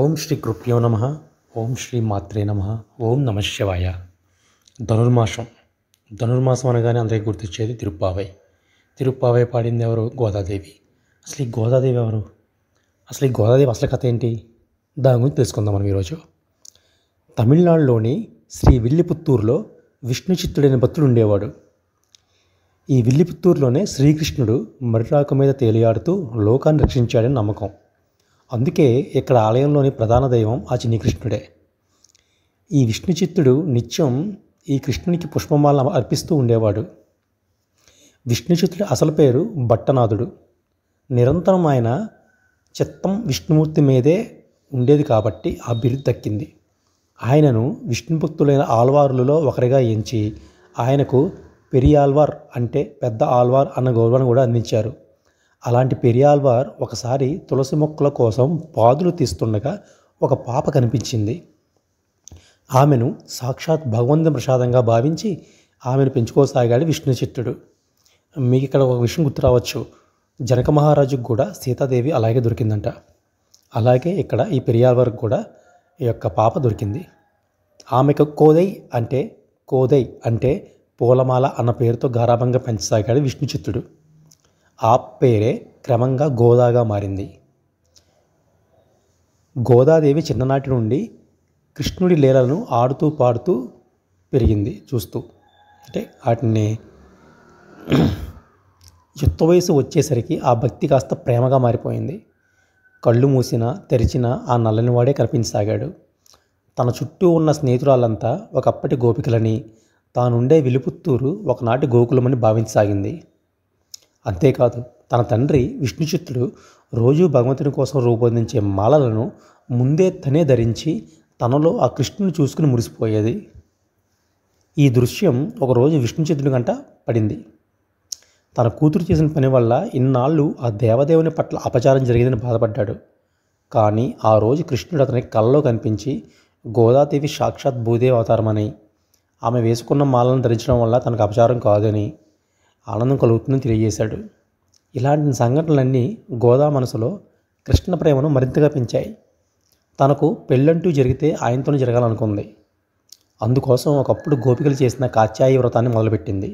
ఓం శ్రీ కృప్యో నమ ఓం శ్రీ మాత్రే నమ ఓం నమ శివాయ ధనుర్మాసం ధనుర్మాసం అనగానే అందరికీ గుర్తించేది తిరుప్పావై తిరుప్పావై పాడింది ఎవరు గోదాదేవి అసలు ఈ గోదాదేవి ఎవరు అసలు ఈ గోదాదేవి అసలు కథ ఏంటి దాని గురించి తెలుసుకుందాం మనం ఈరోజు తమిళనాడులోని శ్రీ విల్లిపుత్తూరులో విష్ణు చిత్తుడైన భక్తుడు ఉండేవాడు ఈ విల్లిపుత్తూరులోనే శ్రీకృష్ణుడు మర్రాకు మీద తేలియాడుతూ లోకాన్ని రక్షించాడని నమ్మకం అందుకే ఇక్కడ ఆలయంలోని ప్రధాన దైవం ఆ చిన్నికృష్ణుడే ఈ విష్ణు చిత్తుడు నిత్యం ఈ కృష్ణునికి పుష్పమాల అర్పిస్తూ ఉండేవాడు విష్ణుచిత్తుడి అసలు పేరు భట్టనాథుడు నిరంతరం ఆయన చిత్తం విష్ణుమూర్తి మీదే ఉండేది కాబట్టి ఆ బిరుదు దక్కింది ఆయనను విష్ణు భక్తులైన ఒకరిగా ఎంచి ఆయనకు పెరియాల్వార్ అంటే పెద్ద ఆల్వార్ అన్న గౌరవాన్ని కూడా అందించారు అలాంటి పెరియాల్వార్ ఒకసారి తులసి మొక్కల కోసం పాదులు తీస్తుండగా ఒక పాప కనిపించింది ఆమెను సాక్షాత్ భగవంతు ప్రసాదంగా భావించి ఆమెను పెంచుకోసాగాడు విష్ణు చిత్తుడు మీకు ఇక్కడ ఒక విషయం గుర్తు రావచ్చు జనక మహారాజుకు కూడా సీతాదేవి అలాగే దొరికిందంట అలాగే ఇక్కడ ఈ పెరియాల్వార్ కూడా ఈ యొక్క పాప దొరికింది ఆమెకు కోదై అంటే కోదై అంటే పూలమాల అన్న పేరుతో గారాభంగా పెంచసాగాడు విష్ణుచిత్తుడు ఆ పేరే క్రమంగా గోదాగా మారింది గోదాదేవి చిన్ననాటి నుండి కృష్ణుడి లీలలను ఆడుతూ పాడుతూ పెరిగింది చూస్తూ అంటే వాటిని యుక్త వయసు వచ్చేసరికి ఆ భక్తి కాస్త ప్రేమగా మారిపోయింది కళ్ళు మూసినా తెరిచినా ఆ నల్లని వాడే కనిపించసాగాడు తన చుట్టూ ఉన్న స్నేహితురాలంతా ఒకప్పటి గోపికలని తానుండే విలుపుత్తూరు ఒకనాటి గోకులమని భావించసాగింది అంతేకాదు తన తండ్రి విష్ణుచిత్తుడు రోజూ భగవంతుని కోసం రూపొందించే మాలలను ముందే తనే ధరించి తనలో ఆ కృష్ణుని చూసుకుని మురిసిపోయేది ఈ దృశ్యం ఒకరోజు విష్ణుచిత్తుడి గంట పడింది తన కూతురు చేసిన పని వల్ల ఇన్నాళ్ళు ఆ దేవదేవుని పట్ల అపచారం జరిగిందని బాధపడ్డాడు కానీ ఆ రోజు కృష్ణుడు అతని కళ్ళలో కనిపించి గోదాదేవి సాక్షాత్ భూదేవ అవతారమని ఆమె వేసుకున్న మాలను ధరించడం వల్ల తనకు అపచారం కాదని ఆనందం కలుగుతుందని తెలియజేశాడు ఇలాంటి సంఘటనలన్నీ గోదా మనసులో కృష్ణ ప్రేమను మరింతగా పెంచాయి తనకు పెళ్ళంటూ జరిగితే ఆయనతోనే జరగాలనుకుంది అందుకోసం ఒకప్పుడు గోపికలు చేసిన కాత్యాయి వ్రతాన్ని మొదలుపెట్టింది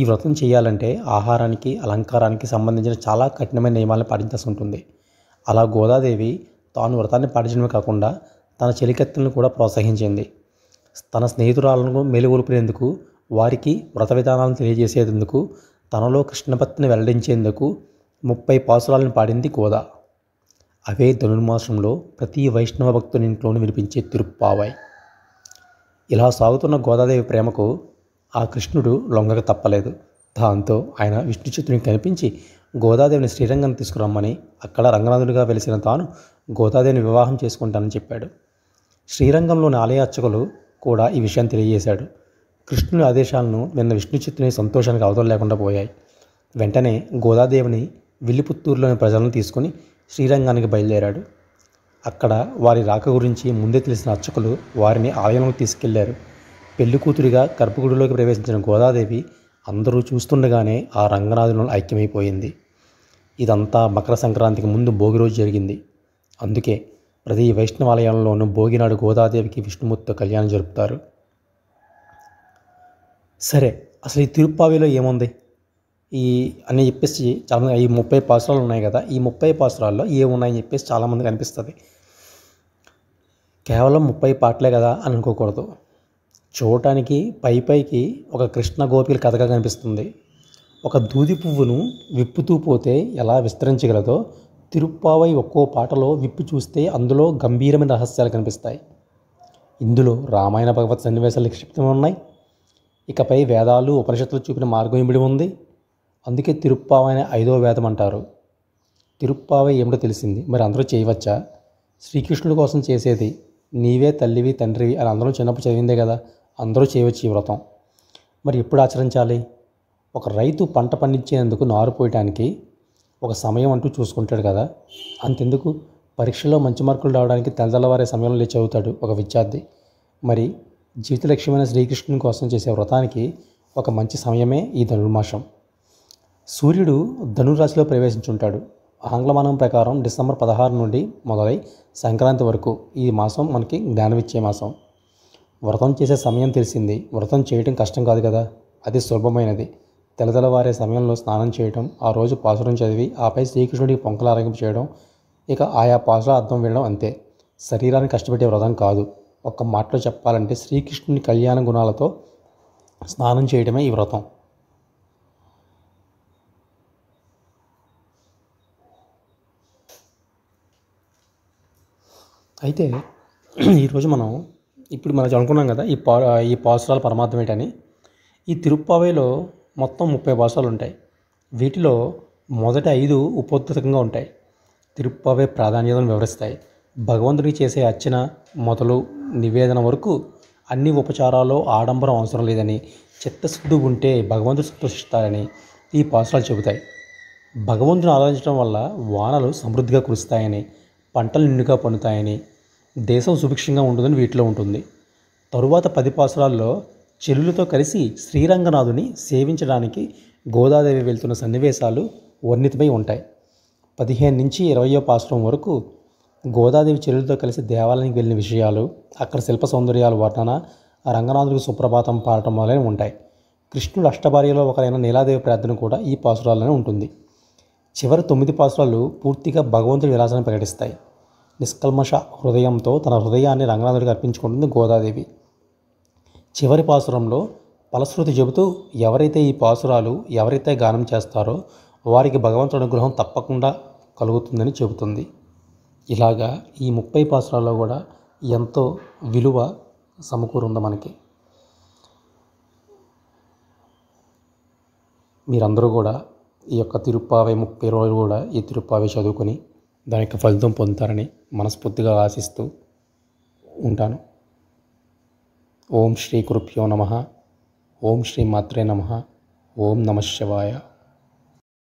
ఈ వ్రతం చేయాలంటే ఆహారానికి అలంకారానికి సంబంధించిన చాలా కఠినమైన నియమాలను పాటించాల్సి ఉంటుంది అలా గోదాదేవి తాను వ్రతాన్ని పాటించడమే కాకుండా తన చెలికత్తెలను కూడా ప్రోత్సహించింది తన స్నేహితురాలను మెలుగొలిపినందుకు వారికి వ్రత విధానాలను తెలియజేసేందుకు తనలో కృష్ణభక్తిని వెల్లడించేందుకు ముప్పై పాసురాలను పాడింది గోదా అవే ధనుర్మాసంలో ప్రతి వైష్ణవ భక్తుని ఇంట్లోనూ వినిపించే తిరుప్పావాయి ఇలా సాగుతున్న గోదాదేవి ప్రేమకు ఆ కృష్ణుడు లొంగక తప్పలేదు దాంతో ఆయన విష్ణు చిత్రుని కనిపించి గోదాదేవిని శ్రీరంగం తీసుకురమ్మని అక్కడ రంగనాథుడిగా వెలిసిన తాను గోదాదేవిని వివాహం చేసుకుంటానని చెప్పాడు శ్రీరంగంలోని ఆలయ అర్చకులు కూడా ఈ విషయం తెలియజేశాడు కృష్ణుని ఆదేశాలను నిన్న విష్ణు చిత్తుని సంతోషానికి అవతల లేకుండా పోయాయి వెంటనే గోదాదేవిని విల్లిపుత్తూరులోని ప్రజలను తీసుకుని శ్రీరంగానికి బయలుదేరాడు అక్కడ వారి రాక గురించి ముందే తెలిసిన అర్చకులు వారిని ఆలయంలోకి తీసుకెళ్లారు పెళ్లి కూతురిగా గర్భగుడిలోకి ప్రవేశించిన గోదాదేవి అందరూ చూస్తుండగానే ఆ రంగనాథులను ఐక్యమైపోయింది ఇదంతా మకర సంక్రాంతికి ముందు భోగి రోజు జరిగింది అందుకే ప్రతి వైష్ణవాలయంలోనూ భోగినాడు గోదాదేవికి విష్ణుమూర్తితో కళ్యాణం జరుపుతారు సరే అసలు ఈ తిరుప్పావిలో ఏముంది ఈ అని చెప్పేసి చాలా ఈ ముప్పై పాసరాలు ఉన్నాయి కదా ఈ ముప్పై పాసురాల్లో ఏమున్నాయని చెప్పేసి చాలామందికి అనిపిస్తుంది కేవలం ముప్పై పాటలే కదా అని అనుకోకూడదు చూడటానికి పై పైకి ఒక కృష్ణ గోపికల కథగా కనిపిస్తుంది ఒక దూది పువ్వును విప్పుతూ పోతే ఎలా విస్తరించగలదో తిరుప్పావై ఒక్కో పాటలో విప్పి చూస్తే అందులో గంభీరమైన రహస్యాలు కనిపిస్తాయి ఇందులో రామాయణ భగవత్ సన్నివేశాలు నిక్షిప్తంగా ఉన్నాయి ఇకపై వేదాలు ఉపనిషత్తులు చూపిన మార్గం ఇమిడి ఉంది అందుకే తిరుప్పావ అనే ఐదో వేదం అంటారు తిరుప్పావ ఏమిటో తెలిసింది మరి అందరూ చేయవచ్చా శ్రీకృష్ణుడి కోసం చేసేది నీవే తల్లివి తండ్రివి అని అందరూ చిన్నప్పుడు చదివిందే కదా అందరూ చేయవచ్చు ఈ వ్రతం మరి ఎప్పుడు ఆచరించాలి ఒక రైతు పంట పండించేందుకు నారు పోయటానికి ఒక సమయం అంటూ చూసుకుంటాడు కదా అంతెందుకు పరీక్షలో మంచి మార్కులు రావడానికి తెల్లదల్లవారే సమయంలో లేచి చదువుతాడు ఒక విద్యార్థి మరి జీవిత లక్ష్యమైన శ్రీకృష్ణుని కోసం చేసే వ్రతానికి ఒక మంచి సమయమే ఈ ధనుర్మాసం సూర్యుడు ధనురాశిలో ప్రవేశించుంటాడు ఆంగ్లమానం ప్రకారం డిసెంబర్ పదహారు నుండి మొదలై సంక్రాంతి వరకు ఈ మాసం మనకి ఇచ్చే మాసం వ్రతం చేసే సమయం తెలిసింది వ్రతం చేయటం కష్టం కాదు కదా అది సులభమైనది తెలతెలవారే సమయంలో స్నానం చేయటం ఆ రోజు పాసురం చదివి ఆపై శ్రీకృష్ణుడికి పొంకలారంగం చేయడం ఇక ఆయా పాసుల అర్థం వినడం అంతే శరీరాన్ని కష్టపెట్టే వ్రతం కాదు ఒక్క మాటలో చెప్పాలంటే శ్రీకృష్ణుని కళ్యాణ గుణాలతో స్నానం చేయడమే ఈ వ్రతం అయితే ఈరోజు మనం ఇప్పుడు మనం అనుకున్నాం కదా ఈ పా ఈ పాసురాల పరమార్థం ఏంటని ఈ తిరుప్పావేలో మొత్తం ముప్పై పాసురాలు ఉంటాయి వీటిలో మొదటి ఐదు ఉపోద్ధతంగా ఉంటాయి తిరుప్పావే ప్రాధాన్యతను వివరిస్తాయి భగవంతుని చేసే అర్చన మొదలు నివేదన వరకు అన్ని ఉపచారాల్లో ఆడంబరం అవసరం లేదని చిత్తశుద్ధి ఉంటే భగవంతుడు సంతోషిస్తారని ఈ పాసురాలు చెబుతాయి భగవంతుని ఆరాధించడం వల్ల వానలు సమృద్ధిగా కురుస్తాయని పంటలు నిండుగా పండుతాయని దేశం సుభిక్షంగా ఉంటుందని వీటిలో ఉంటుంది తరువాత పది పాసురాల్లో చెల్లులతో కలిసి శ్రీరంగనాథుని సేవించడానికి గోదాదేవి వెళ్తున్న సన్నివేశాలు వర్ణితమై ఉంటాయి పదిహేను నుంచి ఇరవయో పాసురం వరకు గోదాదేవి చెల్లెలతో కలిసి దేవాలయానికి వెళ్ళిన విషయాలు అక్కడ శిల్ప సౌందర్యాలు వర్ణన రంగనాథుడికి సుప్రభాతం పాడటం వల్లనే ఉంటాయి కృష్ణుడు అష్టభార్యలో ఒకరైన నీలాదేవి ప్రార్థన కూడా ఈ పాసురాల్లోనే ఉంటుంది చివరి తొమ్మిది పాసురాలు పూర్తిగా భగవంతుడి విలాసాన్ని ప్రకటిస్తాయి నిష్కల్మష హృదయంతో తన హృదయాన్ని రంగనాథుడికి అర్పించుకుంటుంది గోదాదేవి చివరి పాసురంలో ఫలశ్రుతి చెబుతూ ఎవరైతే ఈ పాసురాలు ఎవరైతే గానం చేస్తారో వారికి భగవంతుడి అనుగ్రహం తప్పకుండా కలుగుతుందని చెబుతుంది ఇలాగా ఈ ముప్పై పాసరాల్లో కూడా ఎంతో విలువ ఉంది మనకి మీరందరూ కూడా ఈ యొక్క తిరుప్పావై ముప్పై రోజులు కూడా ఈ తిరుప్పావై చదువుకొని దాని యొక్క ఫలితం పొందుతారని మనస్ఫూర్తిగా ఆశిస్తూ ఉంటాను ఓం శ్రీ కృప్యో నమ ఓం శ్రీ మాత్రే నమ ఓం నమ శివాయ